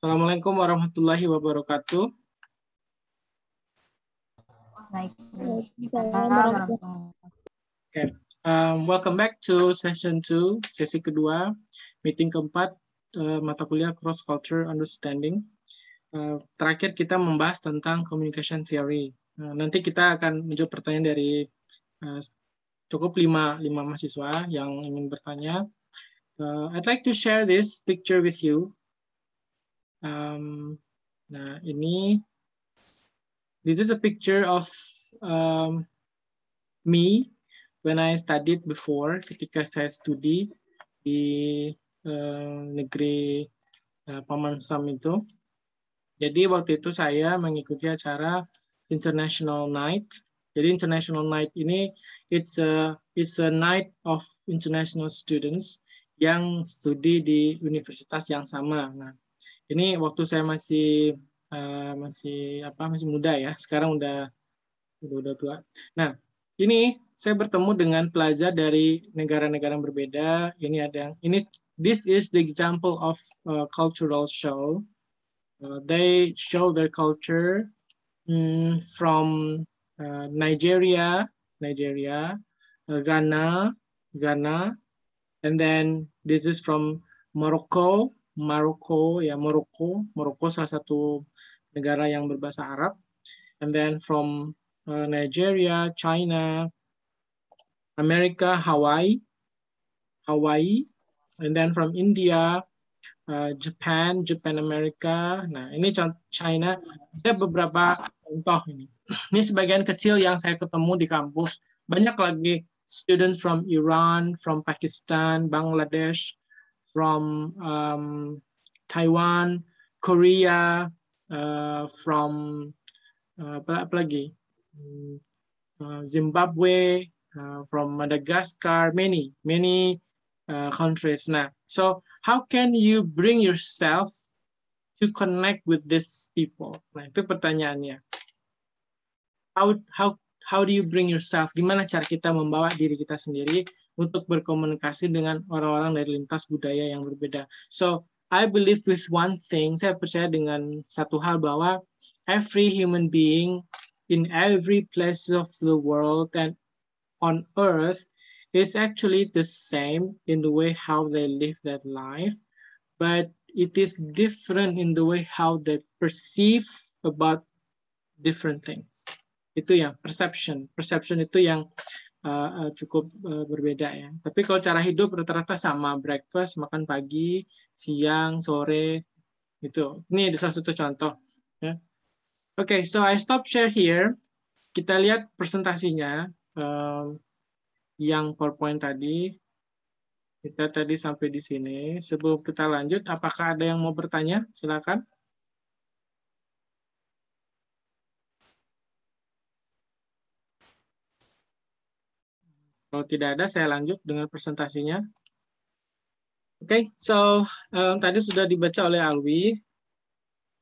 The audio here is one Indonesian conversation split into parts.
Assalamualaikum warahmatullahi wabarakatuh. Okay. Um, welcome back to session 2, sesi kedua, meeting keempat, uh, mata kuliah Cross Culture Understanding. Uh, terakhir kita membahas tentang communication theory. Uh, nanti kita akan menjawab pertanyaan dari uh, cukup lima, lima mahasiswa yang ingin bertanya. Uh, I'd like to share this picture with you. Um, nah, ini this is a picture of um, me when I studied before ketika saya studi di uh, negeri uh, Paman Sam itu. Jadi waktu itu saya mengikuti acara International Night. Jadi International Night ini it's a it's a night of international students yang studi di universitas yang sama. Nah, ini waktu saya masih uh, masih apa masih muda ya sekarang udah udah, tua nah ini saya bertemu dengan pelajar dari negara-negara berbeda ini ada ini this is the example of a eh, cultural show uh, they show their culture um, from uh, Nigeria Nigeria uh, Ghana Ghana and then this is from Morocco Maroko ya Maroko Maroko salah satu negara yang berbahasa Arab and then from uh, Nigeria China Amerika Hawaii Hawaii and then from India uh, Japan Japan Amerika nah ini China ada beberapa contoh ini ini sebagian kecil yang saya ketemu di kampus banyak lagi students from Iran from Pakistan Bangladesh from um, Taiwan, Korea, uh, from uh, lagi? Hmm, uh, Zimbabwe, uh, from Madagascar, many, many uh, countries. Nah, so how can you bring yourself to connect with these people? Nah, itu pertanyaannya. How, how, how do you bring yourself? Gimana cara kita membawa diri kita sendiri untuk berkomunikasi dengan orang-orang dari lintas budaya yang berbeda. So, I believe with one thing, saya percaya dengan satu hal bahwa every human being in every place of the world and on earth is actually the same in the way how they live their life, but it is different in the way how they perceive about different things. Itu yang perception. Perception itu yang Eh, eh, cukup eh, berbeda ya. Tapi kalau cara hidup rata-rata sama breakfast, makan pagi, siang, sore gitu. Ini salah satu contoh ya. Oke, okay, so I stop share here. Kita lihat presentasinya yang PowerPoint tadi. Kita tadi sampai di sini. Sebelum kita lanjut, apakah ada yang mau bertanya? Silakan. Kalau tidak ada, saya lanjut dengan presentasinya. Oke, okay, so um, tadi sudah dibaca oleh Alwi.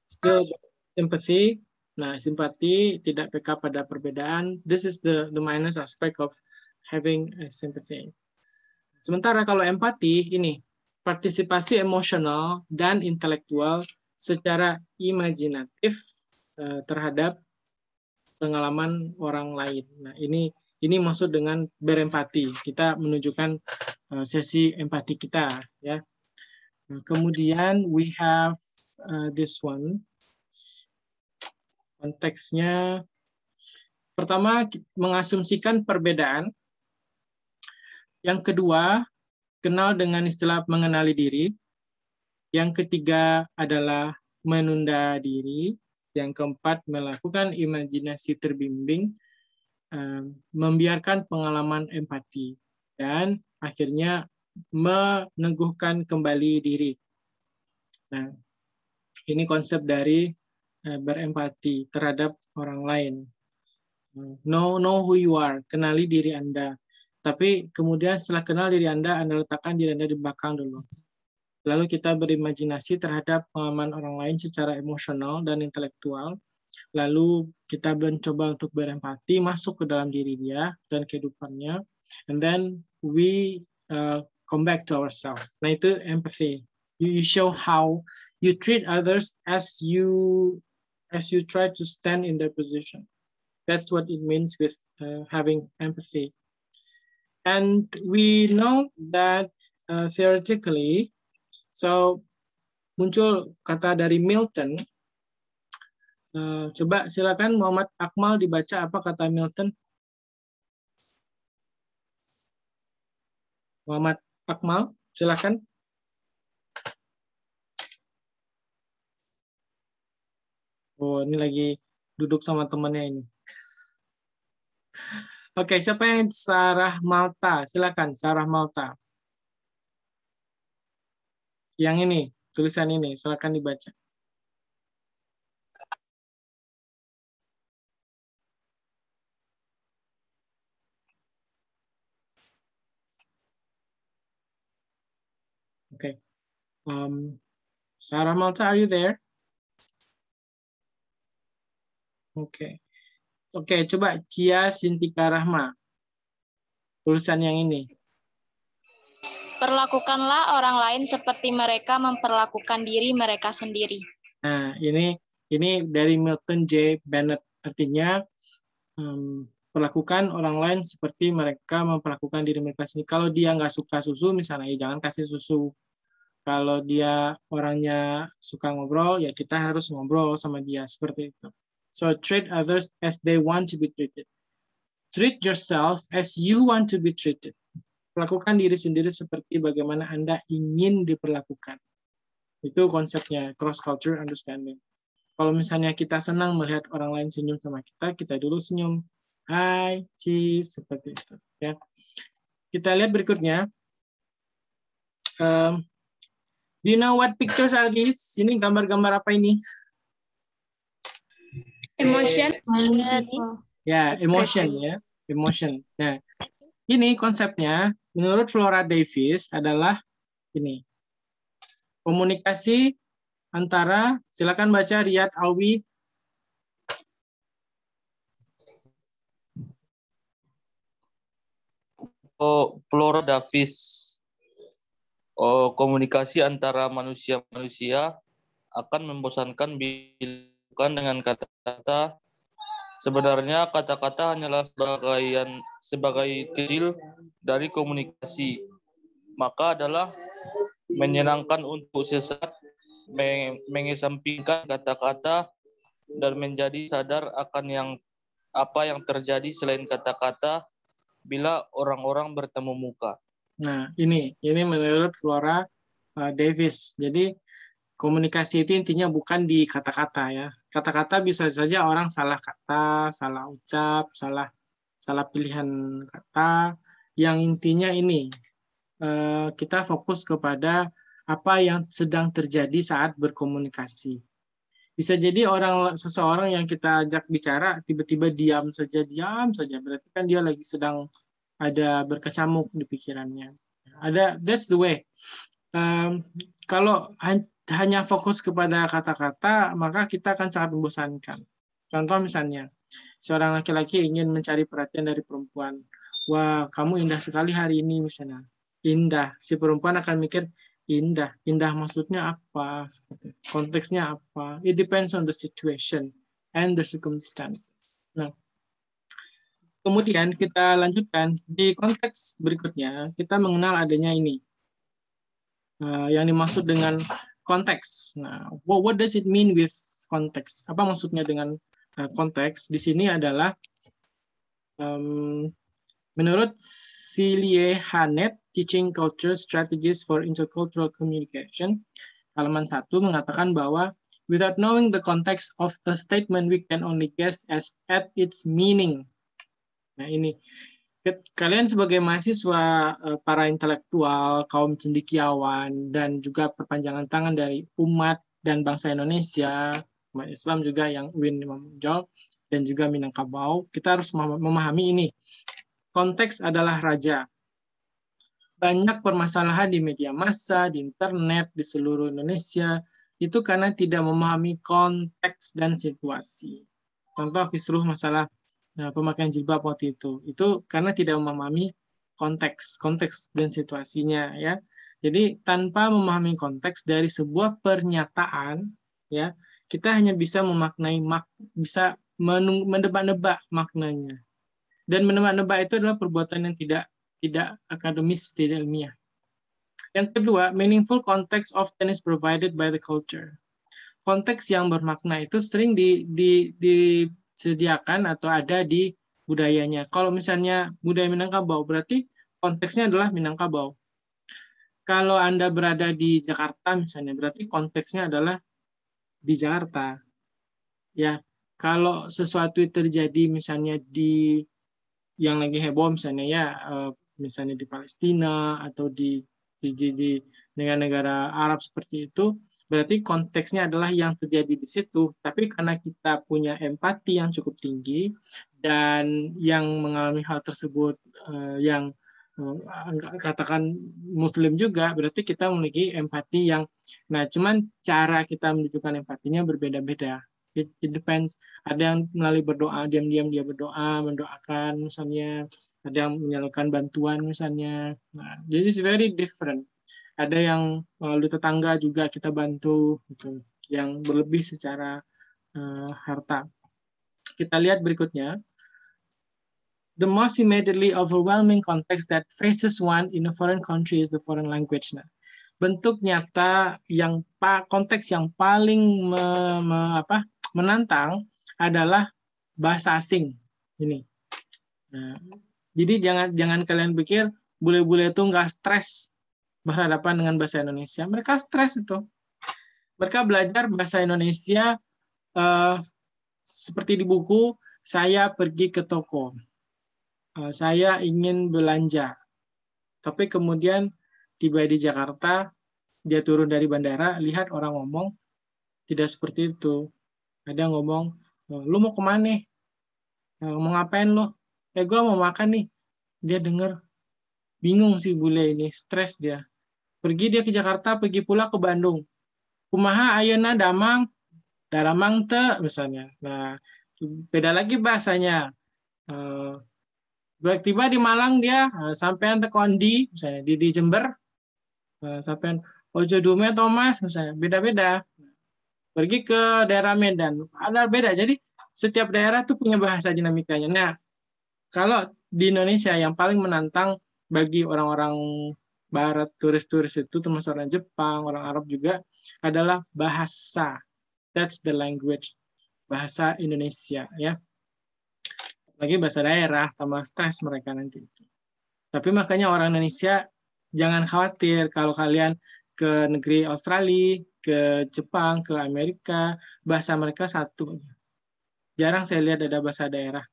Still sympathy. Nah, simpati tidak peka pada perbedaan. This is the the minus aspect of having a sympathy. Sementara kalau empati ini partisipasi emosional dan intelektual secara imajinatif uh, terhadap pengalaman orang lain. Nah, ini ini maksud dengan berempati. Kita menunjukkan uh, sesi empati kita, ya. Nah, kemudian we have uh, this one. Konteksnya pertama mengasumsikan perbedaan. Yang kedua, kenal dengan istilah mengenali diri. Yang ketiga adalah menunda diri. Yang keempat, melakukan imajinasi terbimbing. Eh, membiarkan pengalaman empati dan akhirnya meneguhkan kembali diri. Nah, ini konsep dari eh, berempati terhadap orang lain. Eh, know, know who you are, kenali diri Anda. Tapi kemudian setelah kenal diri Anda, Anda letakkan diri Anda di belakang dulu. Lalu kita berimajinasi terhadap pengalaman orang lain secara emosional dan intelektual, lalu kita mencoba untuk berempati masuk ke dalam diri dia dan kehidupannya and then we uh, come back to ourselves nah itu empathy you, you show how you treat others as you as you try to stand in their position that's what it means with uh, having empathy and we know that uh, theoretically so muncul kata dari Milton Eh, coba silakan Muhammad Akmal dibaca apa kata Milton. Muhammad Akmal, silakan. Oh, ini lagi duduk sama temannya ini. Oke, siapa yang Sarah Malta? Silakan, Sarah Malta. Yang ini, tulisan ini, silakan dibaca. Okay. Um, Sarah Malta, are you there? Oke. Okay. Oke, okay, coba Cia Sintika Rahma. Tulisan yang ini. Perlakukanlah orang lain seperti mereka memperlakukan diri mereka sendiri. Nah, ini ini dari Milton J. Bennett. Artinya, um, perlakukan orang lain seperti mereka memperlakukan diri mereka sendiri. Kalau dia nggak suka susu, misalnya, ya jangan kasih susu kalau dia orangnya suka ngobrol, ya kita harus ngobrol sama dia seperti itu. So treat others as they want to be treated. Treat yourself as you want to be treated. Perlakukan diri sendiri seperti bagaimana Anda ingin diperlakukan. Itu konsepnya cross culture understanding. Kalau misalnya kita senang melihat orang lain senyum sama kita, kita dulu senyum. Hai, cheese, seperti itu. Ya. Kita lihat berikutnya. Um, Do you know what pictures are these? Ini gambar-gambar apa ini? Emotion. Ya, yeah, emotion ya. Yeah. Emotion. Nah, ini konsepnya menurut Flora Davis adalah ini. Komunikasi antara, silakan baca Riyad Oh, Flora Davis oh, komunikasi antara manusia-manusia akan membosankan bukan dengan kata-kata sebenarnya kata-kata hanyalah sebagian sebagai kecil dari komunikasi maka adalah menyenangkan untuk sesat meng mengesampingkan kata-kata dan menjadi sadar akan yang apa yang terjadi selain kata-kata bila orang-orang bertemu muka. Nah, ini ini menurut Flora uh, Davis. Jadi komunikasi itu intinya bukan di kata-kata ya. Kata-kata bisa saja orang salah kata, salah ucap, salah salah pilihan kata. Yang intinya ini uh, kita fokus kepada apa yang sedang terjadi saat berkomunikasi. Bisa jadi orang seseorang yang kita ajak bicara tiba-tiba diam saja, diam saja. Berarti kan dia lagi sedang ada berkecamuk di pikirannya. Ada that's the way. Um, kalau hanya fokus kepada kata-kata, maka kita akan sangat membosankan. Contoh misalnya, seorang laki-laki ingin mencari perhatian dari perempuan. Wah, kamu indah sekali hari ini misalnya. Indah. Si perempuan akan mikir, indah. Indah maksudnya apa? Konteksnya apa? It depends on the situation and the circumstance. Nah, Kemudian kita lanjutkan di konteks berikutnya kita mengenal adanya ini uh, yang dimaksud dengan konteks. Nah, what, what does it mean with konteks? Apa maksudnya dengan uh, konteks? Di sini adalah um, menurut Silie Hanet, Teaching Culture Strategies for Intercultural Communication, halaman 1 mengatakan bahwa without knowing the context of a statement, we can only guess as at its meaning. Nah ini kalian sebagai mahasiswa eh, para intelektual, kaum cendikiawan dan juga perpanjangan tangan dari umat dan bangsa Indonesia, umat Islam juga yang Win Imam dan juga Minangkabau, kita harus memahami ini. Konteks adalah raja. Banyak permasalahan di media massa, di internet, di seluruh Indonesia itu karena tidak memahami konteks dan situasi. Contoh kisruh masalah Ya, pemakaian jilbab waktu itu itu karena tidak memahami konteks konteks dan situasinya ya jadi tanpa memahami konteks dari sebuah pernyataan ya kita hanya bisa memaknai mak bisa menebak-nebak maknanya dan menebak-nebak itu adalah perbuatan yang tidak tidak akademis tidak ilmiah yang kedua meaningful context often is provided by the culture konteks yang bermakna itu sering di, di, di, disediakan atau ada di budayanya. Kalau misalnya budaya Minangkabau, berarti konteksnya adalah Minangkabau. Kalau Anda berada di Jakarta misalnya, berarti konteksnya adalah di Jakarta. Ya, kalau sesuatu terjadi misalnya di yang lagi heboh misalnya ya eh, misalnya di Palestina atau di di, di negara-negara Arab seperti itu Berarti konteksnya adalah yang terjadi di situ, tapi karena kita punya empati yang cukup tinggi dan yang mengalami hal tersebut uh, yang eh, katakan muslim juga berarti kita memiliki empati yang nah cuman cara kita menunjukkan empatinya berbeda-beda it, it depends ada yang melalui berdoa diam-diam dia berdoa mendoakan misalnya ada yang menyalurkan bantuan misalnya nah, jadi it's very different ada yang melalui eh, tetangga juga kita bantu gitu yang berlebih secara uh, harta kita lihat berikutnya the most immediately overwhelming context that faces one in a foreign country is the foreign language nah bentuk nyata yang pak konteks yang paling me, me, apa, menantang adalah bahasa asing ini. Nah, jadi jangan jangan kalian pikir bule-bule itu nggak stres berhadapan dengan bahasa Indonesia, mereka stres itu. Mereka belajar bahasa Indonesia eh, seperti di buku, saya pergi ke toko, eh, saya ingin belanja. Tapi kemudian tiba di Jakarta, dia turun dari bandara, lihat orang ngomong, tidak seperti itu. Ada yang ngomong, eh, lu mau kemana? Eh, mau ngapain lu? Eh, gue mau makan nih. Dia dengar, Bingung sih bule ini, stres dia. Pergi dia ke Jakarta, pergi pula ke Bandung. Kumaha Ayana damang, daramang te misalnya. Nah, beda lagi bahasanya. Eh, tiba tiba di Malang dia sampai eh, sampean kondi misalnya di, di Jember sampai eh, sampean ojo dume Thomas misalnya beda-beda pergi ke daerah Medan ada beda jadi setiap daerah tuh punya bahasa dinamikanya nah kalau di Indonesia yang paling menantang bagi orang-orang barat, turis-turis itu termasuk orang Jepang, orang Arab juga adalah bahasa. That's the language. Bahasa Indonesia ya. Lagi bahasa daerah tambah stres mereka nanti itu. Tapi makanya orang Indonesia jangan khawatir kalau kalian ke negeri Australia, ke Jepang, ke Amerika, bahasa mereka satu. Jarang saya lihat ada bahasa daerah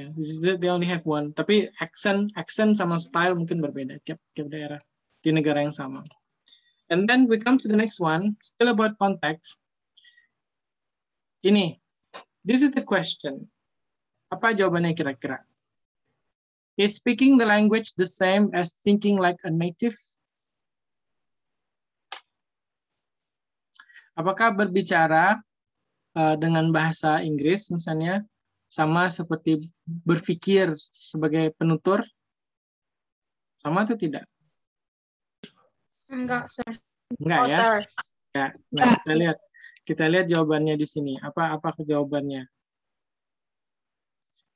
ya yeah, they only have one tapi accent accent sama style mungkin berbeda tiap tiap daerah di negara yang sama and then we come to the next one still about context ini this is the question apa jawabannya kira-kira is speaking the language the same as thinking like a native apakah berbicara uh, dengan bahasa Inggris misalnya sama seperti berpikir sebagai penutur? Sama atau tidak? Enggak, sir. Enggak oh, ya? Ya. Nah, kita lihat. Kita lihat jawabannya di sini. Apa apa jawabannya?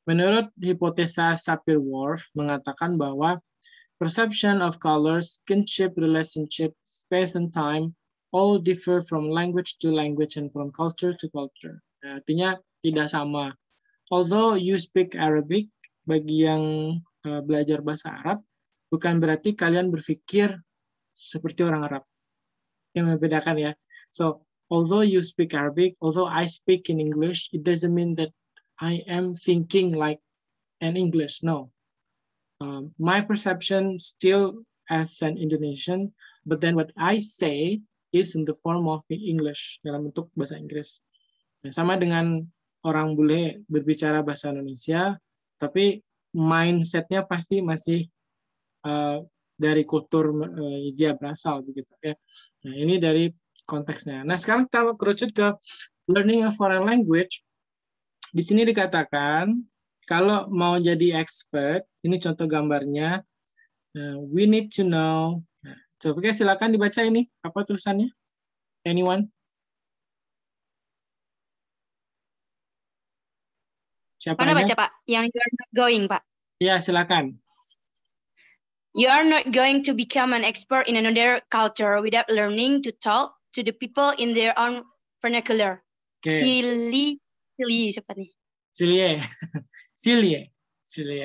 Menurut hipotesa Sapir-Whorf mengatakan bahwa perception of colors, kinship, relationship, space and time all differ from language to language and from culture to culture. artinya tidak sama although you speak Arabic, bagi yang uh, belajar bahasa Arab, bukan berarti kalian berpikir seperti orang Arab. Yang membedakan ya. So, although you speak Arabic, although I speak in English, it doesn't mean that I am thinking like an English. No. Uh, my perception still as an Indonesian, but then what I say is in the form of English, dalam bentuk bahasa Inggris. Nah, sama dengan orang bule berbicara bahasa Indonesia, tapi mindsetnya pasti masih uh, dari kultur uh, dia berasal begitu ya. Nah ini dari konteksnya. Nah sekarang kita kerucut ke learning a foreign language. Di sini dikatakan kalau mau jadi expert, ini contoh gambarnya. Uh, we need to know. Nah, coba silakan dibaca ini apa tulisannya? Anyone? Siapa Mana baca, Pak? Yang you're not going, Pak. Ya, silakan. You are not going to become an expert in another culture without learning to talk to the people in their own vernacular. Okay. silly silly siapa nih? silly, silly. silly.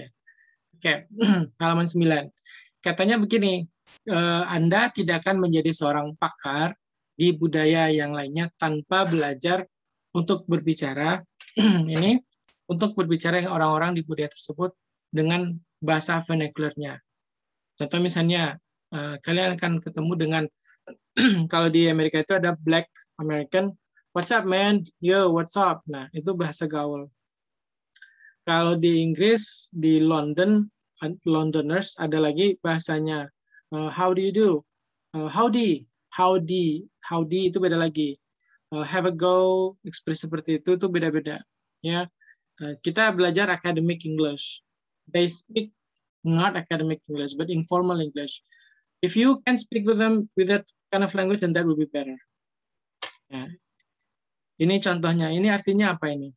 Oke, okay. halaman 9. Katanya begini, eh, Anda tidak akan menjadi seorang pakar di budaya yang lainnya tanpa belajar untuk berbicara ini untuk berbicara dengan orang-orang di budaya tersebut dengan bahasa vernacularnya. Contoh misalnya, eh, kalian akan ketemu dengan, kalau di Amerika itu ada Black American, what's up man, yo, what's up. Nah, itu bahasa gaul. Kalau di Inggris, di London, Londoners, ada lagi bahasanya, eh, how do you do, eh, howdy, howdy, howdy itu beda lagi. have a go, ekspresi seperti itu, itu beda-beda. Ya, Eh, kita belajar academic English. They speak not academic English, but informal English. If you can speak with them with that kind of language, then that will be better. Yeah. Ini contohnya. Ini artinya apa ini?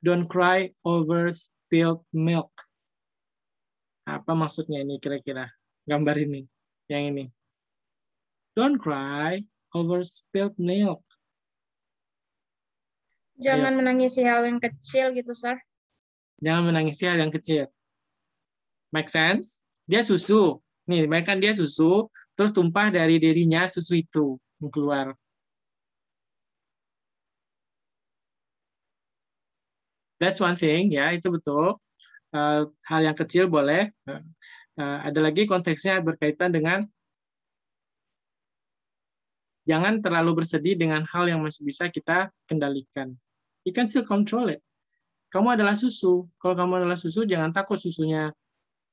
Don't cry over spilled milk. Apa maksudnya ini kira-kira? Gambar ini, yang ini. Don't cry over spilled milk. Jangan iya. menangisi hal yang kecil gitu, sir. Jangan menangisi hal yang kecil. Make sense? Dia susu. Nih, bayangkan dia susu, terus tumpah dari dirinya susu itu keluar. That's one thing, ya, itu betul. Uh, hal yang kecil boleh. uh, ada lagi konteksnya berkaitan dengan jangan terlalu bersedih dengan hal yang masih bisa kita kendalikan you can still control it. Kamu adalah susu. Kalau kamu adalah susu, jangan takut susunya.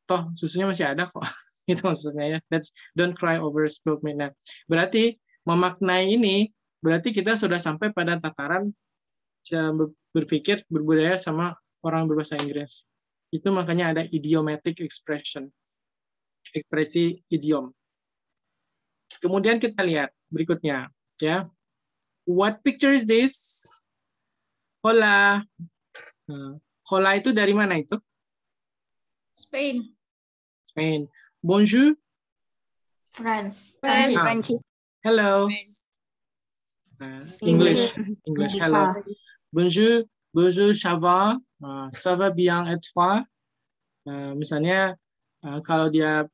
Toh susunya masih ada kok. itu maksudnya ya. That's don't cry over spilled milk. Nah, berarti memaknai ini berarti kita sudah sampai pada tataran berpikir berbudaya sama orang berbahasa Inggris. Itu makanya ada idiomatic expression. Ekspresi idiom. Kemudian kita lihat berikutnya, ya. What picture is this? Hola. Hmm. Hola itu dari mana itu? Spain. Spain. Bonjour. France. France. Ah. Hello. Uh, English. English. Hello. Bonjour. Bonjour, ça va? Uh, ça va bien et toi? Uh, misalnya uh, kalau dia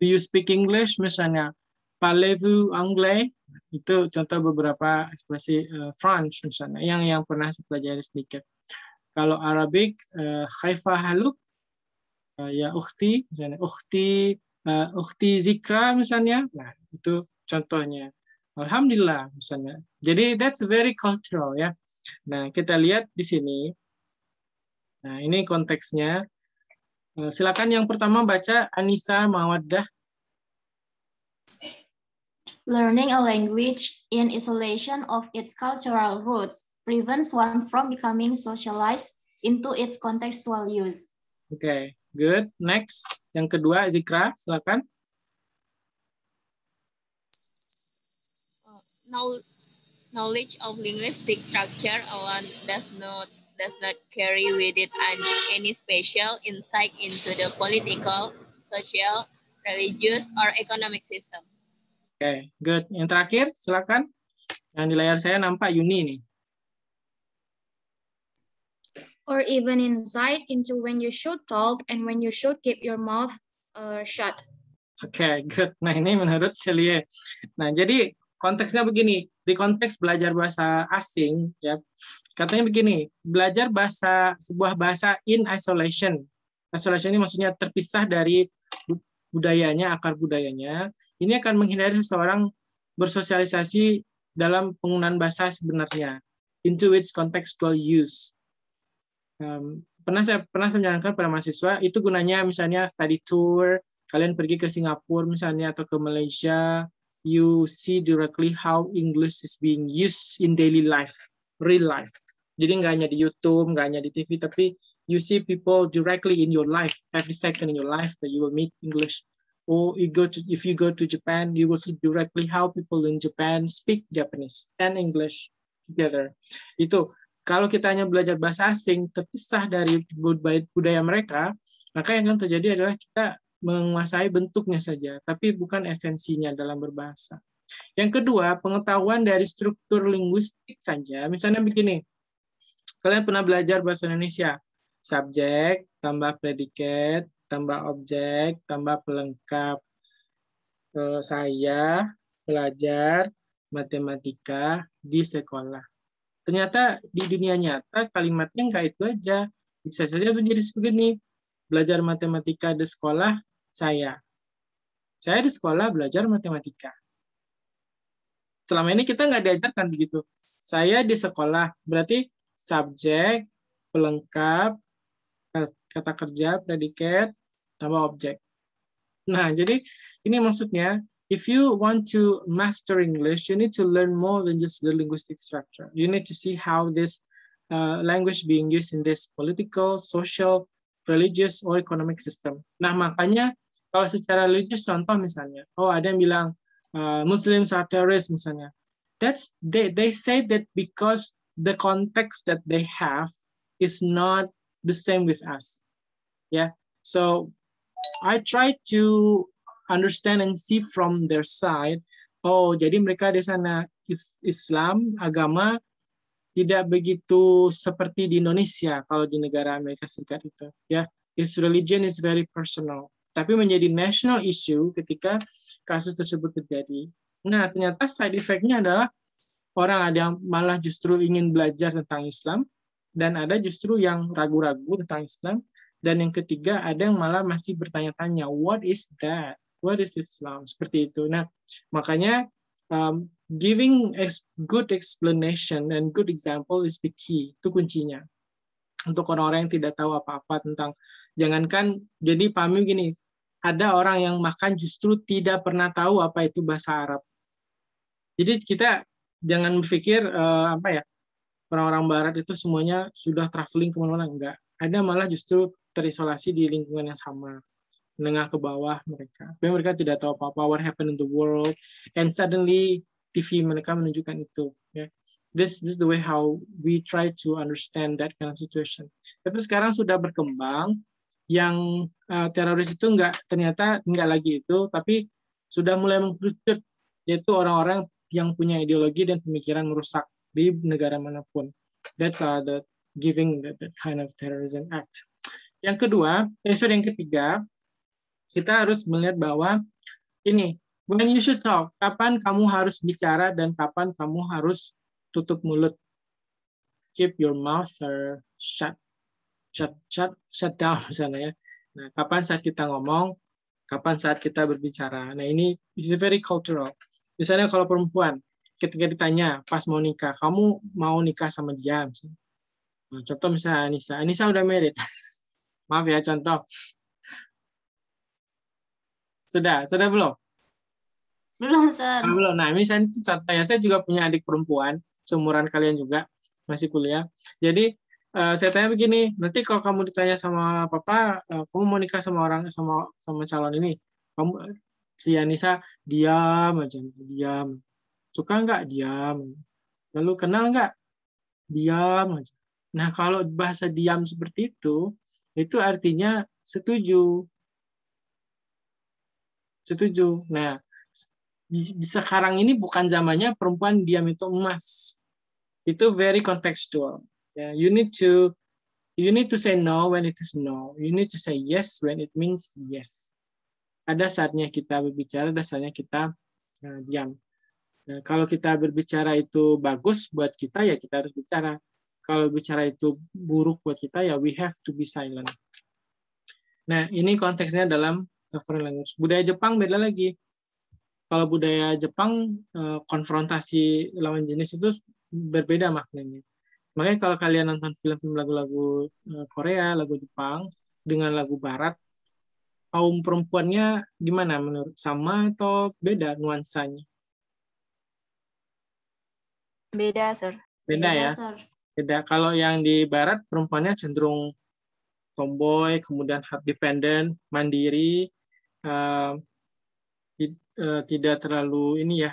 do you speak English misalnya parlez-vous anglais? Itu contoh beberapa ekspresi uh, French misalnya yang yang pernah saya pelajari sedikit. Kalau Arabik uh, eh, khaifa haluk uh, ya ukhti misalnya ukhti uh, ukhti zikra misalnya. Nah, itu contohnya. Alhamdulillah misalnya. Jadi that's very cultural ya. Nah, kita lihat di sini. Nah, ini konteksnya. Silakan yang pertama baca Anissa Mawaddah. Learning a language in isolation of its cultural roots prevents one from becoming socialized into its contextual use. okay, good. Next, yang kedua Zikra, silakan. Uh, knowledge of linguistic structure alone does not does not carry with it any special insight into the political, social, religious, or economic system. okay, good. Yang terakhir, silakan. Yang di layar saya nampak Yuni nih. Or even insight into when you should talk and when you should keep your mouth uh, shut. Oke, okay, good. Nah ini menurut Celie. Nah jadi konteksnya begini. Di konteks belajar bahasa asing, ya katanya begini. Belajar bahasa sebuah bahasa in isolation. Isolation ini maksudnya terpisah dari budayanya, akar budayanya ini akan menghindari seseorang bersosialisasi dalam penggunaan bahasa sebenarnya, into its contextual use. Um, pernah saya pernah saya menyarankan pada mahasiswa itu gunanya misalnya study tour, kalian pergi ke Singapura misalnya atau ke Malaysia, you see directly how English is being used in daily life, real life. Jadi nggak hanya di YouTube, nggak hanya di TV, tapi you see people directly in your life, every second in your life that you will meet English or you go to if you go to Japan, you will see directly how people in Japan speak Japanese and English together. Itu kalau kita hanya belajar bahasa asing terpisah dari budaya mereka, maka yang akan terjadi adalah kita menguasai bentuknya saja, tapi bukan esensinya dalam berbahasa. Yang kedua, pengetahuan dari struktur linguistik saja. Misalnya begini, kalian pernah belajar bahasa Indonesia, subjek, tambah predikat, tambah objek, tambah pelengkap. saya belajar matematika di sekolah. Ternyata di dunia nyata kalimatnya nggak itu aja. Bisa saja menjadi ini. Belajar matematika di sekolah saya. Saya di sekolah belajar matematika. Selama ini kita nggak diajarkan begitu. Saya di sekolah, berarti subjek, pelengkap, kata kerja, predikat, tambah objek. Nah, jadi ini maksudnya, if you want to master English, you need to learn more than just the linguistic structure. You need to see how this uh, language being used in this political, social, religious, or economic system. Nah, makanya kalau secara religious, contoh misalnya, oh ada yang bilang, uh, Muslims are terrorists misalnya. That's they they say that because the context that they have is not the same with us. Yeah. So I try to understand and see from their side. Oh, jadi mereka di sana Islam agama tidak begitu seperti di Indonesia kalau di negara Amerika Serikat itu. Ya, yeah. its religion is very personal. Tapi menjadi national issue ketika kasus tersebut terjadi. Nah, ternyata side effect-nya adalah orang ada yang malah justru ingin belajar tentang Islam dan ada justru yang ragu-ragu tentang Islam dan yang ketiga, ada yang malah masih bertanya-tanya, what is that? What is Islam? Seperti itu. Nah, makanya um, giving a good explanation and good example is the key. Itu kuncinya. Untuk orang-orang yang tidak tahu apa-apa tentang, jangankan, jadi pahami gini, ada orang yang makan justru tidak pernah tahu apa itu bahasa Arab. Jadi kita jangan berpikir uh, apa ya orang-orang Barat itu semuanya sudah traveling kemana-mana enggak. Ada malah justru terisolasi di lingkungan yang sama menengah ke bawah mereka. Tapi mereka tidak tahu apa-apa what happened in the world and suddenly TV mereka menunjukkan itu. Ya. This this is the way how we try to understand that kind of situation. Tapi sekarang sudah berkembang yang uh, teroris itu enggak ternyata enggak lagi itu, tapi sudah mulai mengkerucut yaitu orang-orang yang punya ideologi dan pemikiran merusak di negara manapun. That's uh, the giving that, that kind of terrorism act. Yang kedua, episode yang ketiga, kita harus melihat bahwa ini, when you should talk, kapan kamu harus bicara dan kapan kamu harus tutup mulut. Keep your mouth shut. Shut, shut, shut down misalnya ya. Nah, kapan saat kita ngomong, kapan saat kita berbicara. Nah, ini is very cultural. Misalnya kalau perempuan, ketika ditanya pas mau nikah, kamu mau nikah sama dia? Misalnya. Nah, contoh misalnya Anissa. Anissa udah married. Maaf ya contoh. Sudah, sudah belum? Belum, Sir. Ah, belum. Nah, misalnya itu ya. saya juga punya adik perempuan, seumuran kalian juga, masih kuliah. Jadi uh, saya tanya begini, nanti kalau kamu ditanya sama papa, uh, kamu mau nikah sama orang sama sama calon ini, kamu eh, si Anissa diam aja, diam. Suka nggak? Diam. Lalu kenal nggak? Diam aja. Nah, kalau bahasa diam seperti itu, itu artinya setuju. Setuju. Nah, di, sekarang ini bukan zamannya perempuan diam itu emas. Itu very contextual. Yeah, you need to you need to say no when it is no. You need to say yes when it means yes. Ada saatnya kita berbicara, ada saatnya kita uh, diam. Nah, kalau kita berbicara itu bagus buat kita ya kita harus bicara kalau bicara itu buruk buat kita ya we have to be silent. Nah, ini konteksnya dalam eh, foreign language. Budaya Jepang beda lagi. Kalau budaya Jepang eh, konfrontasi lawan jenis itu berbeda maknanya. Makanya kalau kalian nonton film-film lagu-lagu eh, Korea, lagu Jepang dengan lagu barat kaum perempuannya gimana menurut sama atau beda nuansanya? Beda, Sir. Beda, beda ya. Sir. Tidak. Kalau yang di barat perempuannya cenderung tomboy, kemudian hard dependent, mandiri, uh, eh, di, uh, eh, tidak terlalu ini ya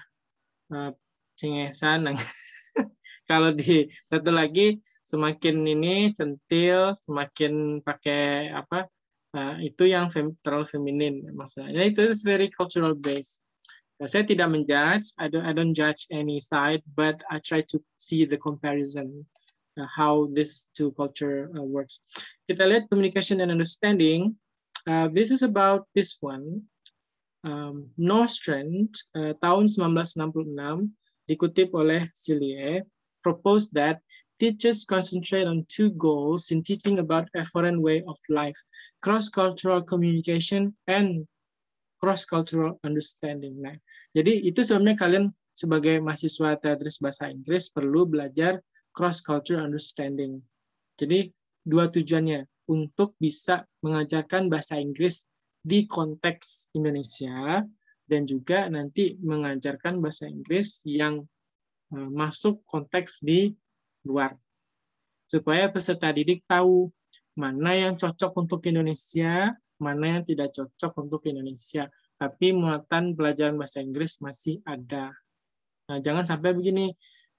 uh, cengesan. kalau di satu lagi semakin ini centil, semakin pakai apa uh, itu yang fem, terlalu feminin maksudnya. Ya, itu is very cultural based. saya tidak menjudge, I don't, I don't judge any side, but I try to see the comparison. Uh, how this two culture uh, works. Kita lihat communication and understanding. Uh, this is about this one. Um, Nostrand tahun 1966 dikutip oleh Cilia, proposed that teachers concentrate on two goals in teaching about a foreign way of life, cross-cultural communication and cross-cultural understanding. Nah, jadi itu sebenarnya kalian sebagai mahasiswa teatris bahasa Inggris perlu belajar cross cultural understanding. Jadi dua tujuannya untuk bisa mengajarkan bahasa Inggris di konteks Indonesia dan juga nanti mengajarkan bahasa Inggris yang eh, masuk konteks di luar. Supaya peserta didik tahu mana yang cocok untuk Indonesia, mana yang tidak cocok untuk Indonesia. Tapi muatan pelajaran bahasa Inggris masih ada. Nah, jangan sampai begini,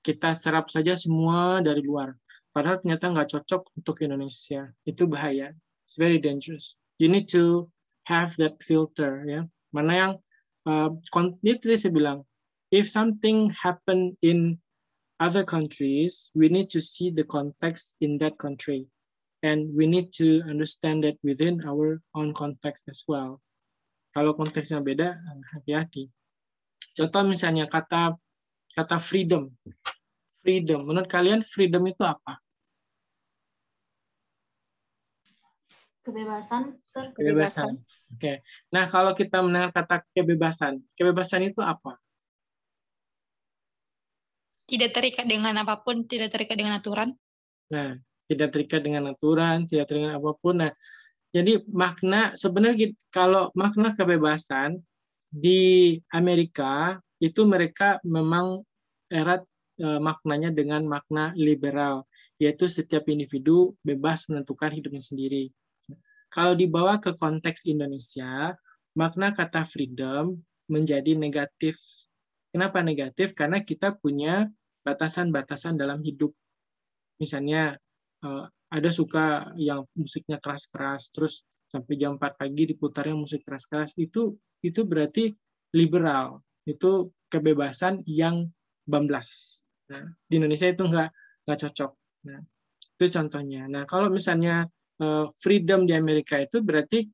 kita serap saja semua dari luar. Padahal ternyata nggak cocok untuk Indonesia. Itu bahaya. It's very dangerous. You need to have that filter. Ya. Mana yang, uh, ini tadi saya bilang, if something happen in other countries, we need to see the context in that country. And we need to understand that within our own context as well. Kalau konteksnya beda, hati-hati. Contoh misalnya kata Kata freedom. Freedom. Menurut kalian freedom itu apa? Kebebasan, sir. Kebebasan. kebebasan. Oke. Nah, kalau kita mendengar kata kebebasan, kebebasan itu apa? Tidak terikat dengan apapun, tidak terikat dengan aturan. Nah, tidak terikat dengan aturan, tidak terikat dengan apapun. Nah, jadi makna sebenarnya gitu, kalau makna kebebasan di Amerika itu mereka memang erat eh, maknanya dengan makna liberal, yaitu setiap individu bebas menentukan hidupnya sendiri. Kalau dibawa ke konteks Indonesia, makna kata freedom menjadi negatif. Kenapa negatif? Karena kita punya batasan-batasan dalam hidup. Misalnya eh, ada suka yang musiknya keras-keras, terus sampai jam 4 pagi diputarnya musik keras-keras itu itu berarti liberal itu kebebasan yang bamblas. Nah, di Indonesia itu nggak nggak cocok. Nah, itu contohnya. Nah, kalau misalnya eh, freedom di Amerika itu berarti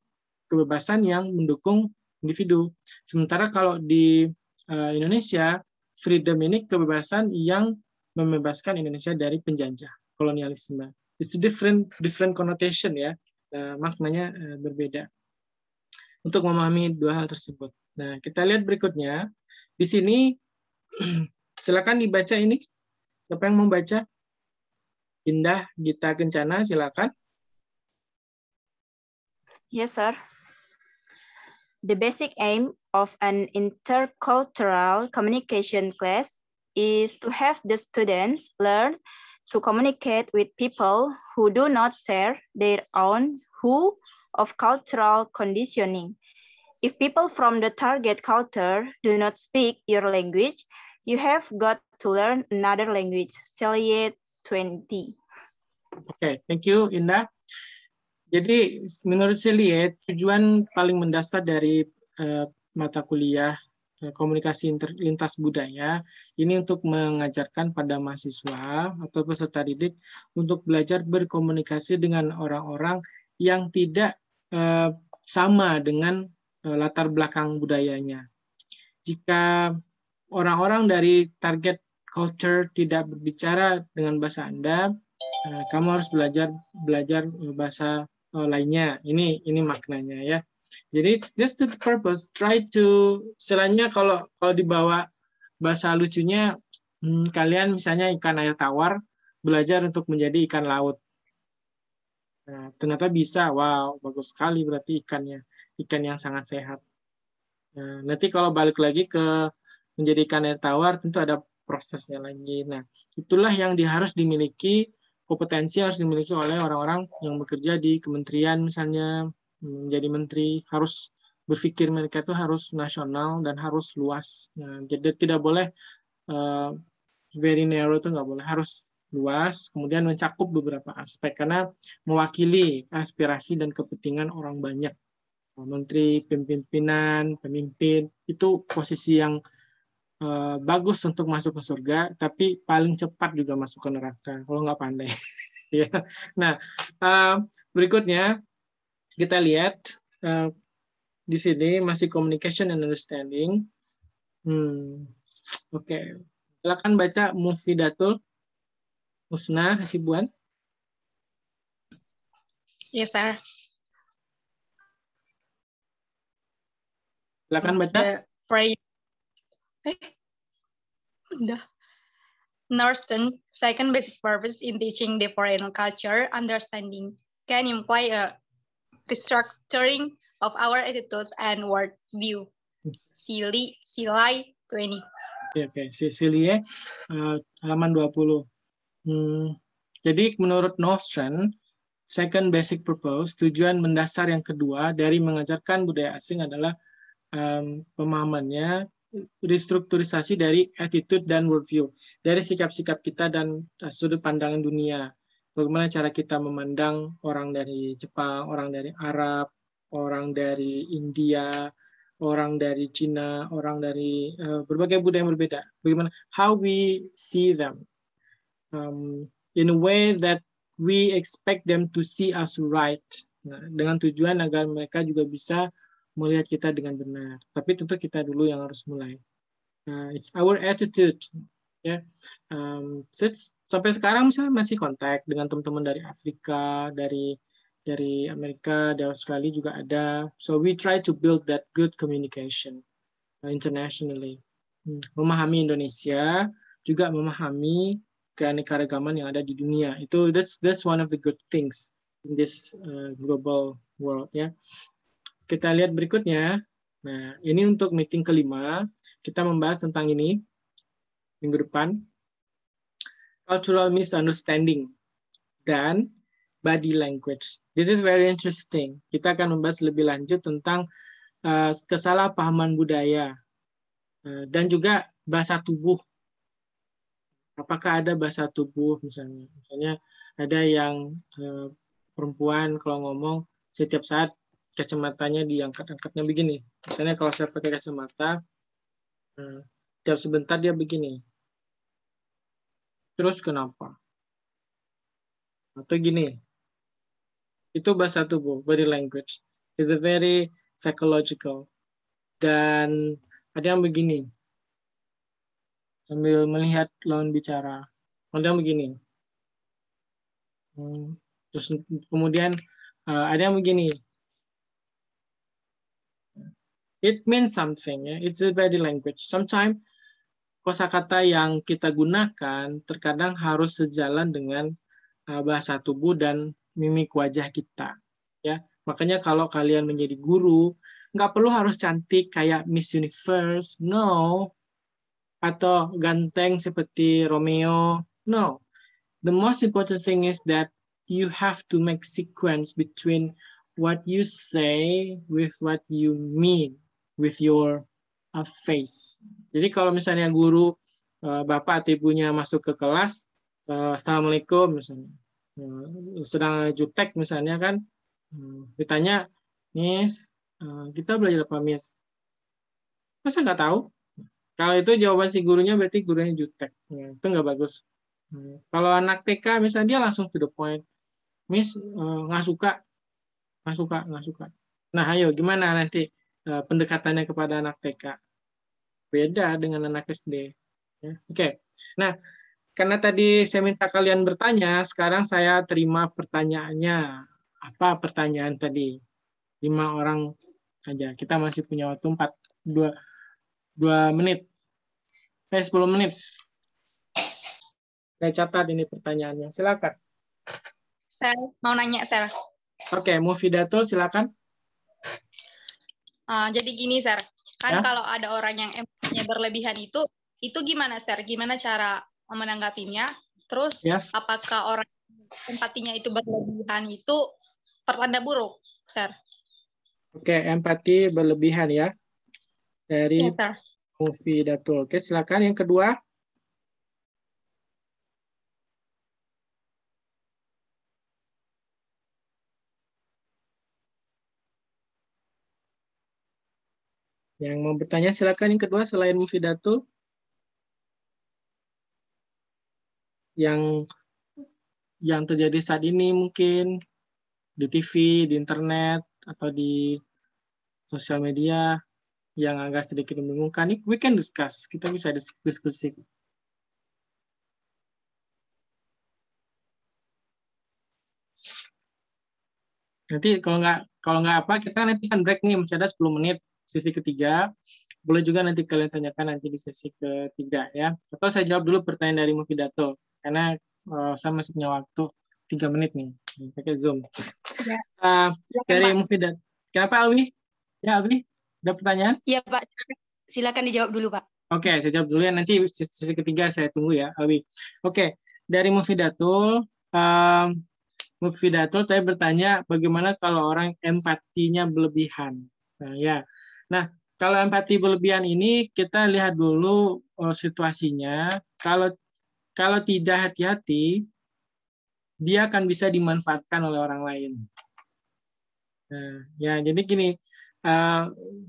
kebebasan yang mendukung individu. Sementara kalau di eh, Indonesia, freedom ini kebebasan yang membebaskan Indonesia dari penjajah kolonialisme. It's different different connotation ya, eh, maknanya berbeda. Untuk memahami dua hal tersebut. Nah, kita lihat berikutnya di sini silakan dibaca ini. Siapa yang membaca? Indah Gita Kencana, silakan. Yes, sir. The basic aim of an intercultural communication class is to have the students learn to communicate with people who do not share their own who of cultural conditioning. If people from the target culture do not speak your language, you have got to learn another language. Celia 20. Oke, okay, thank you Indah. Jadi menurut Celia, tujuan paling mendasar dari uh, mata kuliah eh, komunikasi inter, lintas budaya ini untuk mengajarkan pada mahasiswa atau peserta didik untuk belajar berkomunikasi dengan orang-orang yang tidak uh, sama dengan Eh, latar belakang budayanya. Jika orang-orang dari target culture tidak berbicara dengan bahasa Anda, eh, kamu harus belajar belajar eh, bahasa lainnya. Ini ini maknanya ya. Jadi is the purpose. Try to selanjutnya kalau kalau dibawa bahasa lucunya hmm, kalian misalnya ikan air tawar belajar untuk menjadi ikan laut. Nah, ternyata bisa. Wow, bagus sekali berarti ikannya ikan yang sangat sehat. Nah, nanti kalau balik lagi ke menjadikan air tawar, tentu ada prosesnya lagi. Nah, itulah yang harus dimiliki, kompetensi harus dimiliki oleh orang-orang yang bekerja di kementerian misalnya, menjadi menteri, harus berpikir mereka itu harus nasional dan harus luas. Nah, jadi tidak boleh uh, very narrow itu nggak boleh, harus luas, kemudian mencakup beberapa aspek karena mewakili aspirasi dan kepentingan orang banyak menteri, pimpinan, pemimpin itu posisi yang uh, bagus untuk masuk ke surga, tapi paling cepat juga masuk ke neraka kalau nggak pandai. ya. Nah, uh, berikutnya kita lihat uh, di sini masih communication and understanding. Hmm, Oke, okay. silakan baca Mufidatul Husna Hasibuan. Yes, sir. Silakan baca. The prayer. Eh, udah. Northern second basic purpose in teaching the foreign culture understanding can imply a restructuring of our attitudes and view. Sili, Silai 20. Oke, okay, oke. Okay. ya, uh, halaman 20. Hmm. Jadi menurut Nostrand, second basic purpose, tujuan mendasar yang kedua dari mengajarkan budaya asing adalah um, pemahamannya restrukturisasi dari attitude dan worldview, dari sikap-sikap kita dan eh, sudut pandang dunia. Bagaimana cara kita memandang orang dari Jepang, orang dari Arab, orang dari India, orang dari Cina, orang dari uh, berbagai budaya yang berbeda. Bagaimana how we see them um, in a way that we expect them to see us right. Nah, dengan tujuan agar mereka juga bisa melihat kita dengan benar. Tapi tentu kita dulu yang harus mulai. Uh, it's our attitude. Ya, yeah. um, sampai sekarang saya masih kontak dengan teman-teman dari Afrika, dari dari Amerika, dari Australia juga ada. So we try to build that good communication uh, internationally. Hmm, memahami Indonesia juga memahami keanekaragaman yang ada di dunia. Itu that's that's one of the good things in this uh, global world ya. Yeah. Kita lihat berikutnya. Nah, ini untuk meeting kelima. Kita membahas tentang ini minggu depan. Cultural misunderstanding dan body language. This is very interesting. Kita akan membahas lebih lanjut tentang uh, kesalahpahaman budaya uh, dan juga bahasa tubuh. Apakah ada bahasa tubuh misalnya? Misalnya ada yang uh, perempuan kalau ngomong setiap saat kacamatanya diangkat-angkatnya begini. Misalnya kalau saya pakai kacamata, hmm, tiap sebentar dia begini. Terus kenapa? Atau gini. Itu bahasa tubuh, body language. It's a very psychological. Dan ada yang begini. Sambil melihat lawan bicara. Ada yang begini. Hmm, terus kemudian eh, ada yang begini It means something ya. It's a body language. Sometimes kosakata yang kita gunakan terkadang harus sejalan dengan uh, bahasa tubuh dan mimik wajah kita ya. Makanya kalau kalian menjadi guru, nggak perlu harus cantik kayak Miss Universe, no. Atau ganteng seperti Romeo, no. The most important thing is that you have to make sequence between what you say with what you mean with your uh, face. Jadi kalau misalnya guru uh, bapak atau ibunya masuk ke kelas, uh, assalamualaikum misalnya, uh, sedang jutek misalnya kan, uh, ditanya, Miss, uh, kita belajar apa Miss? Masa nggak tahu? Kalau itu jawaban si gurunya berarti gurunya jutek, ya, itu nggak bagus. Hmm, kalau anak TK misalnya dia langsung to the point, Miss uh, nggak suka, nggak suka, nggak suka. Nah ayo gimana nanti? Eh, pendekatannya kepada anak TK. Beda dengan anak SD. Ya. Oke. Okay. Nah, karena tadi saya minta kalian bertanya, sekarang saya terima pertanyaannya. Apa pertanyaan tadi? Lima orang aja. Kita masih punya waktu empat dua dua menit. Eh, sepuluh menit. Saya catat ini pertanyaannya. Silakan. saya mau nanya, saya Oke, okay, Mufidatul silakan. Eh, jadi gini, Sir. Kan ya? kalau ada orang yang emosinya berlebihan itu, itu gimana, Sir? Gimana cara menanggapinya? Terus ya? apakah orang empatinya itu berlebihan itu pertanda buruk, Sir? Oke, empati berlebihan ya. Dari ya, Mufi Datul. Oke, silakan yang kedua. Yang mau bertanya silakan yang kedua selain Mufidatul. Yang yang terjadi saat ini mungkin di TV, di internet, atau di sosial media yang agak sedikit membingungkan, we can discuss. Kita bisa diskusi. Nanti kalau nggak kalau nggak apa kita nanti kan break nih masih ada 10 menit sesi ketiga. Boleh juga nanti kalian tanyakan nanti di sesi ketiga ya. Atau saya jawab dulu pertanyaan dari Mufidato karena uh, saya masih punya waktu tiga menit nih pakai Zoom. Ya. Uh, dari Mufidato. Kenapa Alwi? Ya Alwi, ada pertanyaan? Iya Pak, silakan dijawab dulu Pak. Oke, okay, saya jawab dulu ya. Nanti sesi ketiga saya tunggu ya Alwi. Oke, okay. dari Mufidatul, um, eh, Mufidatul tadi bertanya bagaimana kalau orang empatinya berlebihan. Nah, ya, Nah, kalau empati berlebihan ini kita lihat dulu eh, situasinya. Kalau kalau tidak hati-hati, dia akan bisa dimanfaatkan oleh orang lain. Nah, ya, jadi gini, eh,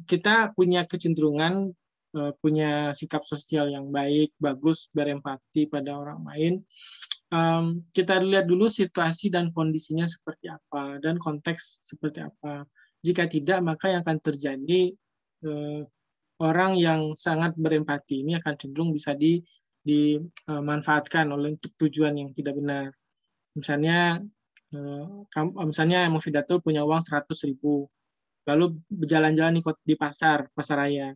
kita punya kecenderungan eh, punya sikap sosial yang baik, bagus, berempati pada orang lain. Um, kita lihat dulu situasi dan kondisinya seperti apa dan konteks seperti apa. Jika tidak, maka yang akan terjadi eh, orang yang sangat berempati ini akan cenderung bisa di, dimanfaatkan e, oleh untuk tujuan yang tidak benar. Misalnya, eh, misalnya Mufidatul punya uang 100 ribu, lalu berjalan-jalan di, pasar, pasar raya.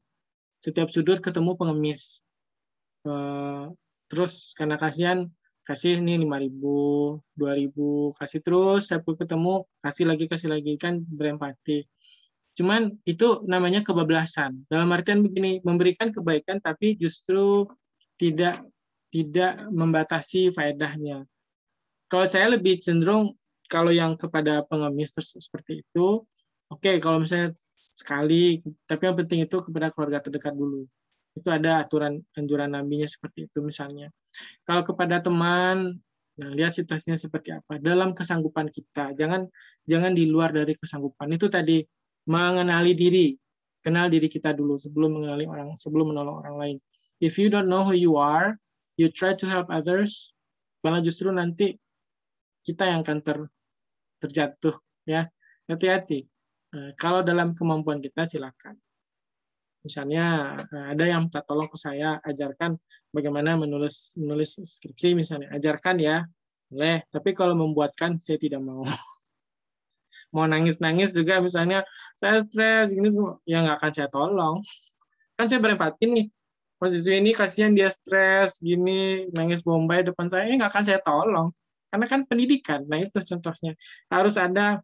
Setiap sudut ketemu pengemis. Eh, terus karena kasihan, kasih ini 5000, 2000, kasih terus, saya ketemu, kasih lagi, kasih lagi, kan berempati. Cuman itu namanya kebablasan. Dalam artian begini, memberikan kebaikan tapi justru tidak tidak membatasi faedahnya. Kalau saya lebih cenderung kalau yang kepada pengemis terus seperti itu, oke okay, kalau misalnya sekali, tapi yang penting itu kepada keluarga terdekat dulu. Itu ada aturan anjuran nabinya seperti itu misalnya. Kalau kepada teman, Nah, lihat situasinya seperti apa dalam kesanggupan kita. Jangan jangan di luar dari kesanggupan. Itu tadi mengenali diri. Kenal diri kita dulu sebelum mengenali orang, sebelum menolong orang lain. If you don't know who you are, you try to help others, malah justru nanti kita yang akan ter, terjatuh. Ya, hati-hati. Eh, kalau dalam kemampuan kita silakan. Misalnya eh, ada yang minta tolong ke saya ajarkan bagaimana menulis menulis skripsi misalnya, ajarkan ya, boleh. Tapi kalau membuatkan saya tidak mau. mau nangis-nangis juga misalnya saya stres ini semua ya nggak akan saya tolong kan saya berempati nih posisi ini kasihan dia stres gini nangis bombay depan saya nggak akan saya tolong karena kan pendidikan nah itu contohnya harus ada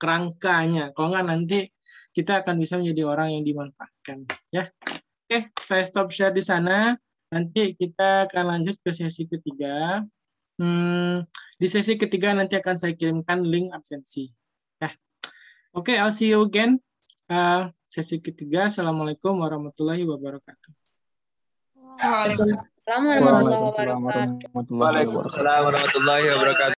kerangkanya kalau nggak nanti kita akan bisa menjadi orang yang dimanfaatkan ya oke saya stop share di sana nanti kita akan lanjut ke sesi ketiga Hmm, di sesi ketiga nanti akan saya kirimkan link absensi. Oke, okay, I'll see you again. Uh, sesi ketiga. Assalamualaikum warahmatullahi wabarakatuh. Waalaikumsalam warahmatullahi wabarakatuh. Waalaikumsalam warahmatullahi wabarakatuh.